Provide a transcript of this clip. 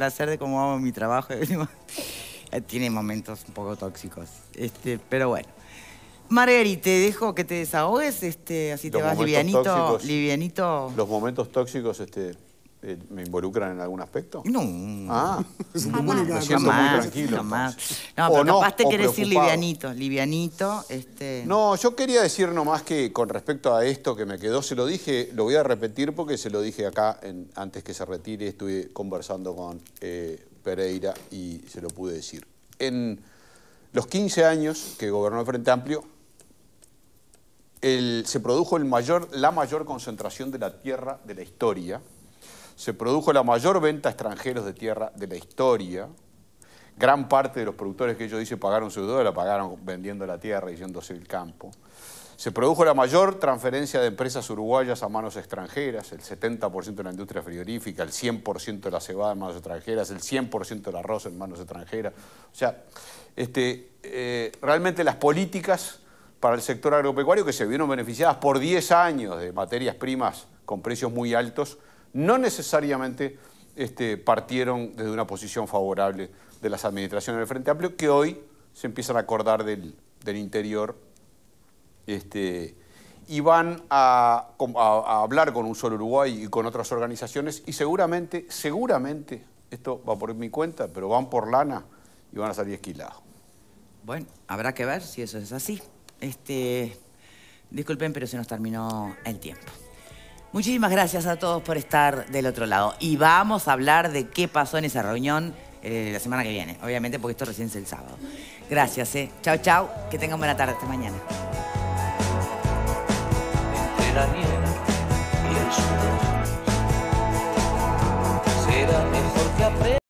placer de cómo hago mi trabajo. Tiene momentos un poco tóxicos, este, pero bueno. Marguerite, te dejo que te desahogues, este, así te vas livianito, Los momentos tóxicos, este, eh, me involucran en algún aspecto? No. Ah, jamás, tranquilo. No, pero capaz te quiere decir livianito, livianito. Este... No, yo quería decir nomás que con respecto a esto que me quedó, se lo dije, lo voy a repetir porque se lo dije acá en, antes que se retire, estuve conversando con eh, Pereira y se lo pude decir. En los 15 años que gobernó el Frente Amplio, se produjo el mayor, la mayor concentración de la tierra de la historia, se produjo la mayor venta a extranjeros de tierra de la historia. Gran parte de los productores que ellos dicen pagaron su deuda la pagaron vendiendo la tierra y yéndose el campo. Se produjo la mayor transferencia de empresas uruguayas a manos extranjeras, el 70% de la industria frigorífica, el 100% de la cebada en manos extranjeras, el 100% del arroz en manos extranjeras. O sea, este, eh, realmente las políticas para el sector agropecuario que se vieron beneficiadas por 10 años de materias primas con precios muy altos no necesariamente este, partieron desde una posición favorable de las administraciones del Frente Amplio, que hoy se empiezan a acordar del, interior este, y van a, hablar con un solo Uruguay y con otras organizaciones y seguramente, seguramente, esto va por mi cuenta, pero van por lana y van a salir esquilados. Bueno, habrá que ver si eso es así. Este, disculpen, pero se nos terminó el tiempo. Muchísimas gracias a todos por estar del otro lado. Y vamos a hablar de qué pasó en esa reunión eh, la semana que viene, obviamente, porque esto recién es el sábado. Gracias, eh. Chao, chao. Que tengan buena tarde. esta mañana.